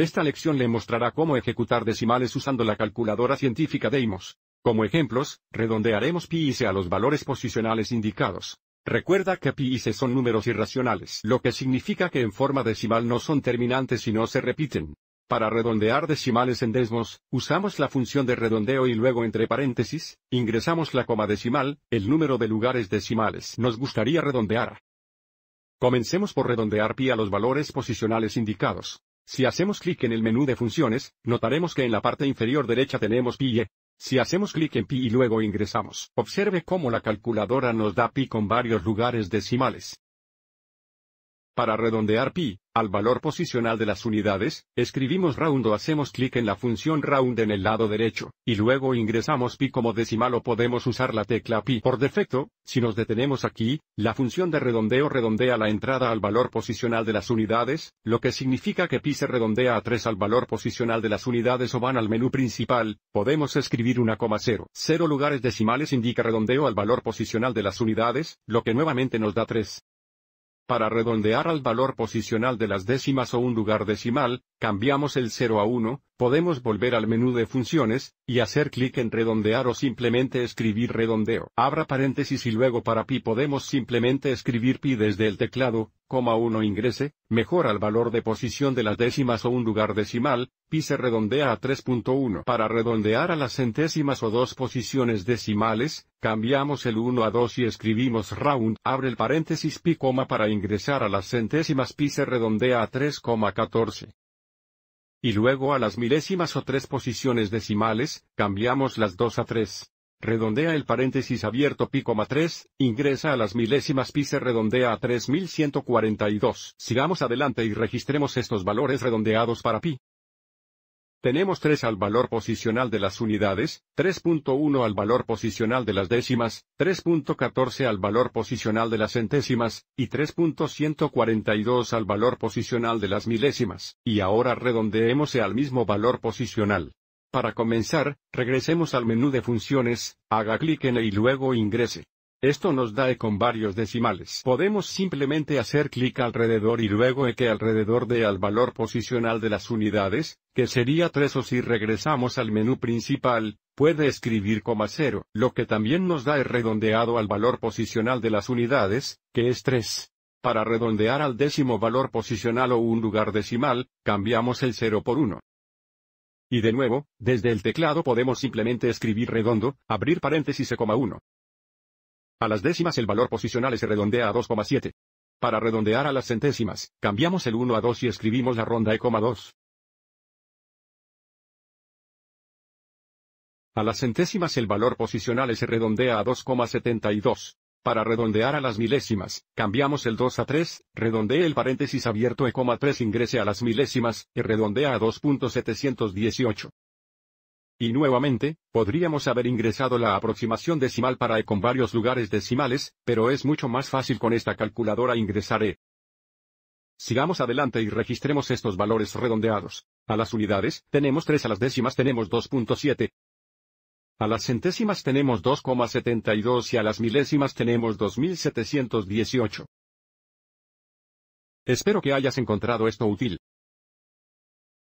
Esta lección le mostrará cómo ejecutar decimales usando la calculadora científica de IMOS. Como ejemplos, redondearemos pi y c a los valores posicionales indicados. Recuerda que pi y c son números irracionales, lo que significa que en forma decimal no son terminantes y no se repiten. Para redondear decimales en desmos, usamos la función de redondeo y luego entre paréntesis, ingresamos la coma decimal, el número de lugares decimales nos gustaría redondear. Comencemos por redondear pi a los valores posicionales indicados. Si hacemos clic en el menú de funciones, notaremos que en la parte inferior derecha tenemos e. Si hacemos clic en pi y luego ingresamos, observe cómo la calculadora nos da pi con varios lugares decimales. Para redondear pi, al valor posicional de las unidades, escribimos round o hacemos clic en la función round en el lado derecho, y luego ingresamos pi como decimal o podemos usar la tecla pi por defecto, si nos detenemos aquí, la función de redondeo redondea la entrada al valor posicional de las unidades, lo que significa que pi se redondea a 3 al valor posicional de las unidades o van al menú principal, podemos escribir una coma 0. 0 lugares decimales indica redondeo al valor posicional de las unidades, lo que nuevamente nos da 3. Para redondear al valor posicional de las décimas o un lugar decimal, cambiamos el 0 a 1, Podemos volver al menú de funciones, y hacer clic en redondear o simplemente escribir redondeo. Abra paréntesis y luego para pi podemos simplemente escribir pi desde el teclado, coma 1 ingrese, mejora el valor de posición de las décimas o un lugar decimal, pi se redondea a 3.1. Para redondear a las centésimas o dos posiciones decimales, cambiamos el 1 a 2 y escribimos round. Abre el paréntesis pi coma para ingresar a las centésimas pi se redondea a 3,14. Y luego a las milésimas o tres posiciones decimales, cambiamos las dos a tres. Redondea el paréntesis abierto pi, 3, ingresa a las milésimas pi se redondea a 3142. Sigamos adelante y registremos estos valores redondeados para pi. Tenemos 3 al valor posicional de las unidades, 3.1 al valor posicional de las décimas, 3.14 al valor posicional de las centésimas, y 3.142 al valor posicional de las milésimas, y ahora redondeemos al mismo valor posicional. Para comenzar, regresemos al menú de funciones, haga clic en E y luego ingrese. Esto nos da E con varios decimales. Podemos simplemente hacer clic alrededor y luego E que alrededor de al valor posicional de las unidades, sería 3 o si regresamos al menú principal, puede escribir coma 0, lo que también nos da el redondeado al valor posicional de las unidades, que es 3. Para redondear al décimo valor posicional o un lugar decimal, cambiamos el 0 por 1. Y de nuevo, desde el teclado podemos simplemente escribir redondo, abrir paréntesis, e coma 1. A las décimas el valor posicional se redondea a 2,7. Para redondear a las centésimas, cambiamos el 1 a 2 y escribimos la ronda e 2. A las centésimas el valor posicional se redondea a 2,72. Para redondear a las milésimas, cambiamos el 2 a 3, redondee el paréntesis abierto e 3 ingrese a las milésimas, y redondea a 2.718. Y nuevamente, podríamos haber ingresado la aproximación decimal para e con varios lugares decimales, pero es mucho más fácil con esta calculadora ingresar e. Sigamos adelante y registremos estos valores redondeados. A las unidades, tenemos 3 a las décimas tenemos 2.7, a las centésimas tenemos 2,72 y a las milésimas tenemos 2718. Espero que hayas encontrado esto útil.